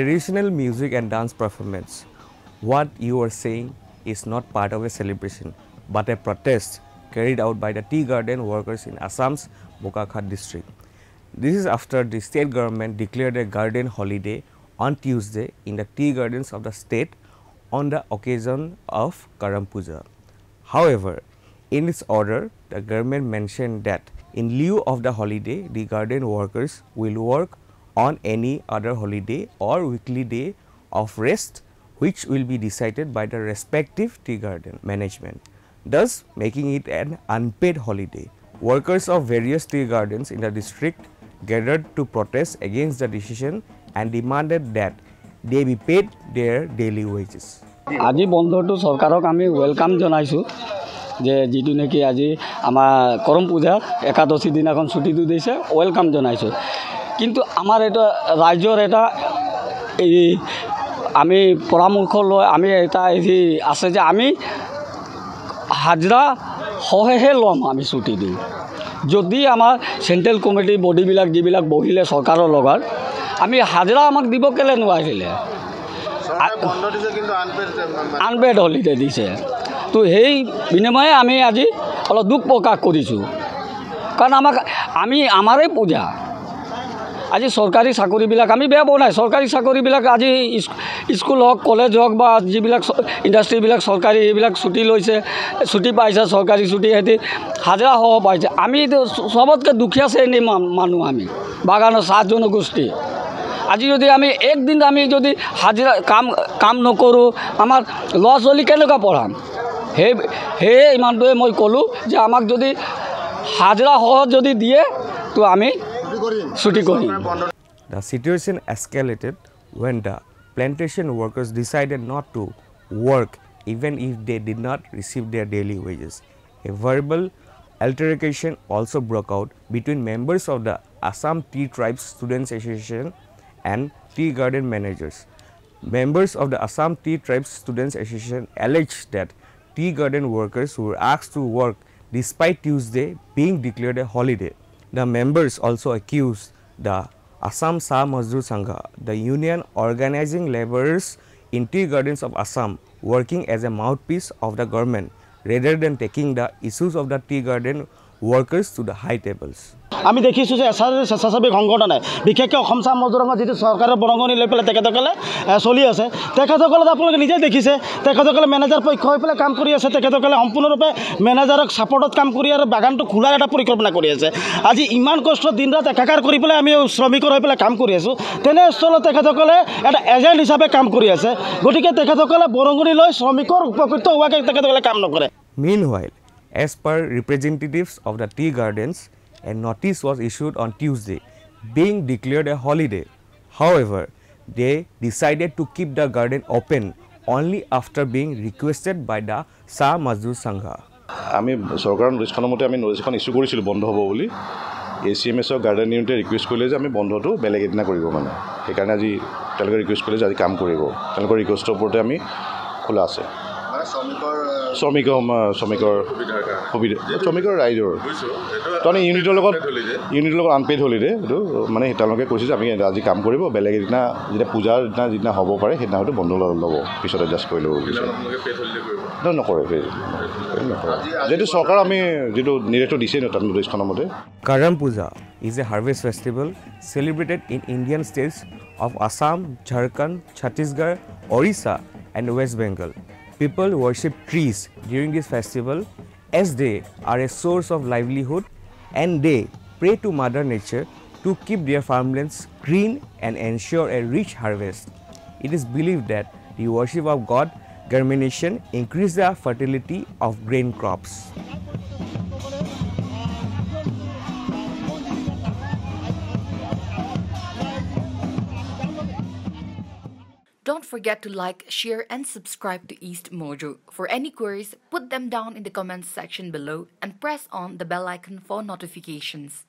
traditional music and dance performance, what you are saying is not part of a celebration, but a protest carried out by the tea garden workers in Assam's Bokakhat district. This is after the state government declared a garden holiday on Tuesday in the tea gardens of the state on the occasion of Karam Puja. However, in its order, the government mentioned that in lieu of the holiday, the garden workers will work on any other holiday or weekly day of rest which will be decided by the respective tea garden management, thus making it an unpaid holiday. Workers of various tea gardens in the district gathered to protest against the decision and demanded that they be paid their daily wages. আজি বন্ধটো সরকারক আমি welcome জনাইছো যে যদি নাকি আজি আমার করম পূজা একাদশী দিন এখন ছুটি দিয়েছে ওয়েলকাম জনাইছো কিন্তু আমাৰ এটা ৰাইজৰ এটা এই আমি পৰামৰ্শ লৈ আমি এটা হেৰি আছে যে আমি হাজিৰা সহেহে ল'ম আমি ছুটি দিওঁ যদি আমাৰ চেণ্ট্ৰেল কমিটি বডিবিলাক যিবিলাক বহিলে চৰকাৰৰ লগত আমি হাজিৰা আমাক দিব কেলে নোৱাৰিলে আনপেড হলিডে মানে- দিছে তো সেই বিনিময়ে আমি আজি অলপ দুখ প্ৰকাশ কৰিছোঁ কাৰণ আমাক আমি আমাৰেই পূজা আজি চৰকাৰী চাকৰিবিলাক আমি বেয়া পোৱা নাই চৰকাৰী চাকৰিবিলাক আজি স্কুল হওক কলেজ হওক বা যিবিলাক ইণ্ডাষ্ট্ৰিবিলাক চৰকাৰী সেইবিলাক ছুটি লৈছে ছুটি পাইছে চৰকাৰী ছুটি সিহঁতি হাজিৰা সহ পাইছে আমি চবতকৈ দুখীয়া শ্ৰেণীৰ মানুহ আমি বাগানৰ চাহ জনগোষ্ঠী আজি যদি আমি এক দিন আমি যদি হাজিৰা কাম কাম নকৰোঁ আমাৰ ল'ৰা ছোৱালী কেনেকুৱা পঢ়াম সেই সেয়ে ইমানটোৱে মই ক'লোঁ যে আমাক যদি হাজিৰা সহজ যদি দিয়ে তো আমি The situation escalated when the plantation workers decided not to work even if they did not receive their daily wages. A verbal altercation also broke out between members of the Assam Tea Tribes Students Association and tea garden managers. Members of the Assam Tea Tribes Students Association alleged that tea garden workers were asked to work despite Tuesday being declared a holiday. The members also accused the Assam Sa Mazdoor Sangha, the union organizing laborers in tea gardens of Assam, working as a mouthpiece of the government rather than taking the issues of the tea garden workers to the high tables. আমি দেখিছোঁ যে Acer স্বেচ্ছাসেৱী সংগঠনে বিশেষকৈ অসম চাহ মজুৰ যিটো চৰকাৰে বৰঙণি লৈ পেলাই তেখেতসকলে চলি আছে তেখেতসকলে আপোনালোকে নিজে দেখিছে তেখেতসকলে মেনেজাৰ পক্ষ হৈ পেলাই কাম কৰি আছে তেখেতসকলে সম্পূৰ্ণৰূপে মেনেজাৰক ছাপৰ্টত কাম কৰি আৰু বাগানটো খোলাৰ এটা পৰিকল্পনা কৰি আছে আজি ইমান কষ্ট দিনৰাত একাকাৰ কৰি পেলাই আমি শ্ৰমিকৰ হৈ পেলাই কাম কৰি আছোঁ তেনেস্থলত তেখেতসকলে এটা এজেণ্ট হিচাপে কাম কৰি আছে গতিকে তেখেতসকলে বৰঙণি লৈ শ্ৰমিকৰ উপকৃত হোৱাকৈ তেখেতসকলে কাম নকৰে main as per representatives of the tea gardens, a notice was issued on Tuesday, being declared a holiday. However, they decided to keep the garden open only after being requested by the Sa Mazdur Sangha. আমি সৰকাৰৰ নিৰ্দেশনা মতে আমি নিৰ্দেশন issue কৰিছিলোঁ বন্ধ হ'ব বুলি A C M এছৰ গাৰ্ডেন ইউনিটে ৰিকুৱেষ্ট কৰিলে যে আমি বন্ধটো বেলেগ এদিনা কৰিব মানে সেইকাৰণে আজি তেওঁলোকে ৰিকুৱেষ্ট কৰিলে যে আজি কাম কৰিব তেওঁলোকৰ ৰিকুৱেষ্টৰ ওপৰতে আমি খোলা আছে শ্ৰমিকৰ শ্ৰমিকৰ শ্ৰমিকৰ সুবিধা শ্ৰমিকৰ ৰাইজৰ তাৰমানে ইউনিটৰ লগত ইউনিটৰ লগত আনপেইড হলিডে সেইটো মানে তেওঁলোকে কৈছে যে আমি আজি কাম কৰিব বেলেগ এদিনা যেতিয়া পূজাৰ দিনা যিদিনা হ'ব পাৰে সেইদিনা হয়তো বন্ধ ল'ব পিছত এডজাষ্ট কৰি ল'ব বিচাৰে নকৰে যিহেতু চৰকাৰ আমি যিটো নিৰ্দেশ দিছে ন তাত নিৰ্দেশখনৰ মতে কাৰণ Puja is a harvest festival celebrated in Indian states of Assam Jharkhand Chhattisgarh Odisha and West Bengal People worship trees during this festival as they are a source of livelihood and they pray to Mother Nature to keep their farmlands green and ensure a rich harvest. It is believed that the worship of God germination increases the fertility of grain crops. Don't forget to like, share, and subscribe to East Mojo. For any queries, put them down in the comments section below and press on the bell icon for notifications.